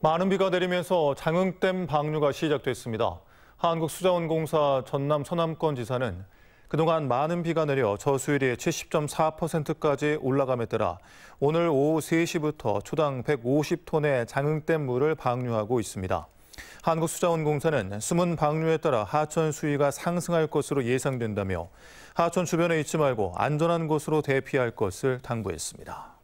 많은 비가 내리면서 장흥댐 방류가 시작됐습니다. 한국수자원공사 전남 서남권 지사는 그동안 많은 비가 내려 저수율이 70.4%까지 올라감에 따라 오늘 오후 3시부터 초당 150톤의 장흥댐 물을 방류하고 있습니다. 한국수자원공사는 숨은 방류에 따라 하천 수위가 상승할 것으로 예상된다며 하천 주변에 있지 말고 안전한 곳으로 대피할 것을 당부했습니다.